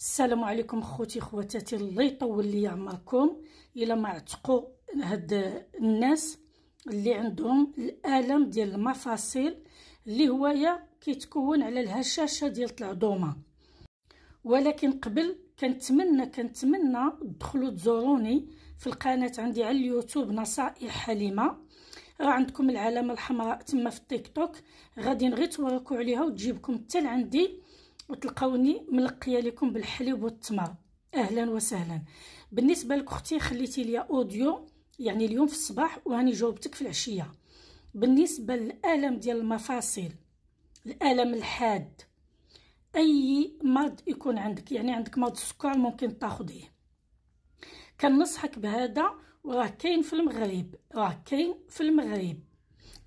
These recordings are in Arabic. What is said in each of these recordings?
السلام عليكم خوتي خواتاتي الله يطول لي عمركم الا ما عتقوا هاد الناس اللي عندهم الالم ديال المفاصل اللي هويا كيتكون على الهشاشه ديال العظومه ولكن قبل كنتمنى كنتمنى تدخلوا تزوروني في القناه عندي على اليوتيوب نصائح حليمه راه عندكم العلامه الحمراء تما في التيك توك غادي نغي نوريكم عليها وتجيبكم حتى لعندي وتلقاوني ملقيه لكم بالحليب والتمر اهلا وسهلا بالنسبه لك اختي خليتي لي اوديو يعني اليوم في الصباح وهاني جاوبتك في العشيه بالنسبه للالم ديال المفاصل الالم الحاد اي مرض يكون عندك يعني عندك مرض السكر ممكن تاخذيه كنصحك بهذا وراه كاين في المغرب راه كاين في المغرب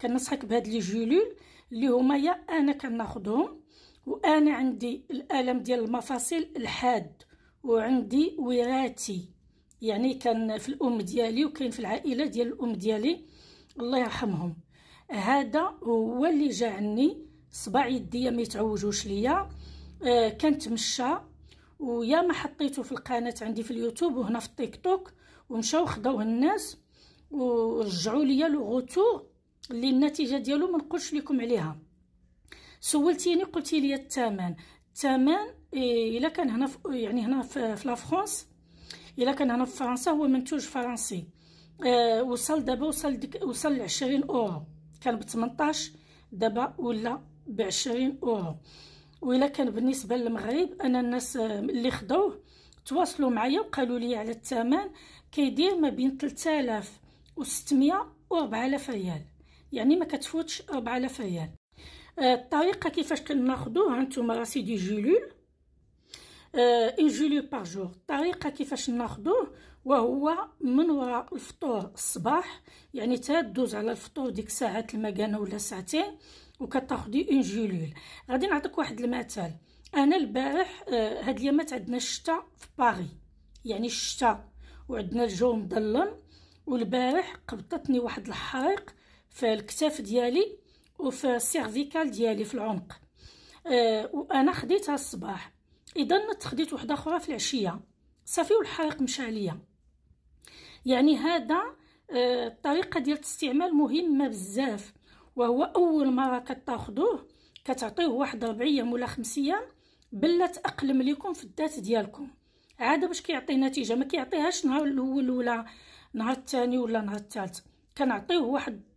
كنصحك بهاد لي جولول اللي هما يا انا كناخذهم وانا عندي الالم ديال المفاصل الحاد وعندي وراثي يعني كان في الام ديالي وكاين في العائله ديال الام ديالي الله يرحمهم هذا هو اللي جا عني صباع يديا ما يتعوجوش ليا آه كانت مشى ويا ما حطيته في القناه عندي في اليوتيوب وهنا في التيك توك ومشاو خداوه الناس ورجعوا ليا لو غوتور اللي النتيجه ديالو ما نقولش لكم عليها سولتيني قلتي لي الثمن الثمن إيه، الا كان هنا في يعني هنا في لا فرانس الا كان هنا في فرنسا هو منتوج فرنسي آه، وصل دابا وصل ديك وصل 20 اورو كان ب 18 دابا ولا ب 20 اورو وإلا كان بالنسبه للمغرب انا الناس آه، اللي خدوه تواصلوا معايا وقالوا لي على الثمن كيدير ما بين 3600 و 4000 ريال يعني ما كتفوتش 4000 ريال آه، الطريقه كيفاش كناخذوها هانتوما راسي دي جيلول اون آه، جيلول باغ جور الطريقه كيفاش ناخذوه وهو من وراء الفطور الصباح يعني تدوز على الفطور ديك ساعه المكانه ولا ساعتين وكتاخدي اون جيلول غادي نعطيك واحد المثال انا البارح آه، هاد اليومات عندنا الشتاء في باغي يعني الشتاء وعندنا الجو مظلم والبارح قبطتني واحد الحريق في الكتاف ديالي وفي السيرفيكال ديالي في العنق آه، وانا خديتها الصباح اذا خديت وحده اخرى في العشيه صافي والحريق مشى عليا يعني هذا آه، الطريقه ديال الاستعمال مهمه بزاف وهو اول مره كتاخذوه كتعطيوه واحد ايام ولا ايام بلا تاقلم لكم في الذات ديالكم عاده باش كيعطي نتيجه ما كيعطيهاش نهار الاول ولا نهار الثاني ولا نهار الثالث كنعطيوه واحد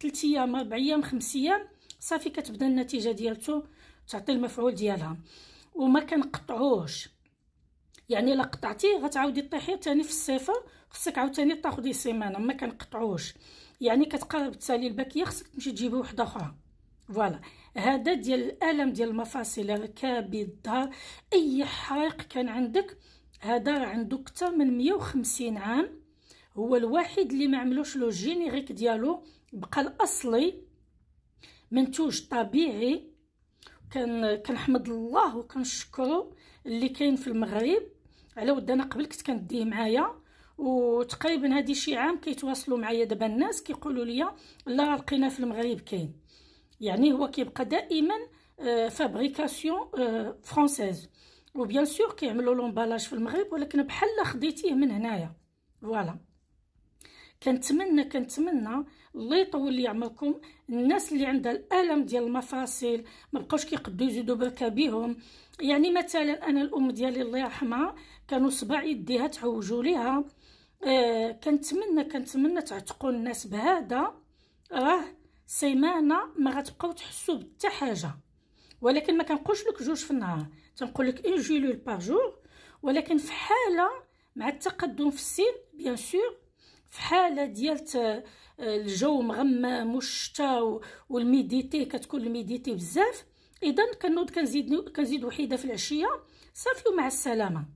3 ايام 4 ايام 5 ايام صافي كتبدا النتيجه ديالته تعطي المفعول ديالها وما كنقطعوهش يعني الا قطعتيه غتعاودي طيحيه ثاني في الصيفه خصك عاوتاني تاخدي سيمانه ما كنقطعوش يعني كتقرب تسالي الباكيه خصك تمشي تجيبي وحده اخرى فوالا هذا ديال الالم ديال المفاصل الكبد الظهر اي حريق كان عندك هذا راه عنده اكثر من 150 عام هو الوحيد اللي ما عملوش لو جينيريك ديالو بقى الاصلي منتوج طبيعي كان كنحمد الله وكنشكرو اللي كاين في المغرب على ود انا قبل كنت كنديه معايا وتقريبا هادي شي عام كيتواصلوا معايا دابا الناس كيقولوا لي لا لقينا في المغرب كاين يعني هو كيبقى دائما فابريكاسيون آه، آه، فرونسيز وبيان سور كيعملوا لومبالاج في المغرب ولكن بحال خديتيه من هنايا فوالا كنتمنى كنتمنى الله يطول لي عمركم الناس اللي عندها الالم ديال المفاصل ما بقاوش كيقدوا يزيدوا بركه بهم يعني مثلا انا الام ديالي الله يرحمها كانوا صباع يديها تعوجوا ليها آه كنتمنى كنتمنى تعتقوا الناس بهذا راه سيمانه ما غتبقاو تحسوا بحتى حاجه ولكن ما كنقولش لك جوج في النهار تنقول لك اون جيلول باغ جور ولكن في حاله مع التقدم في السن بيان سور في حاله ديال آه، الجو مغمم والشتا والميديتي كتكون الميديتي بزاف اذا كنوض كنزيد كنزيد وحيده في العشيه صافي ومع السلامه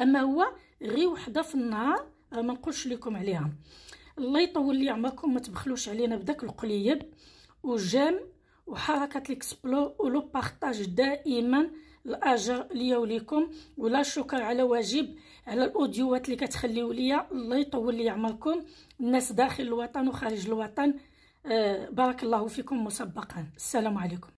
اما هو غير وحده في النهار آه، ما نقولش لكم عليها الله يطول لي عمركم ما تبخلوش علينا بداك القليب وجام وحركه الاكسبلو ولو بارطاج دائما الاجر ليا وليكم ولا الشكر على واجب على الاوديوات اللي كتخليو ليا الله يطول لي عمركم الناس داخل الوطن وخارج الوطن آه بارك الله فيكم مسبقا السلام عليكم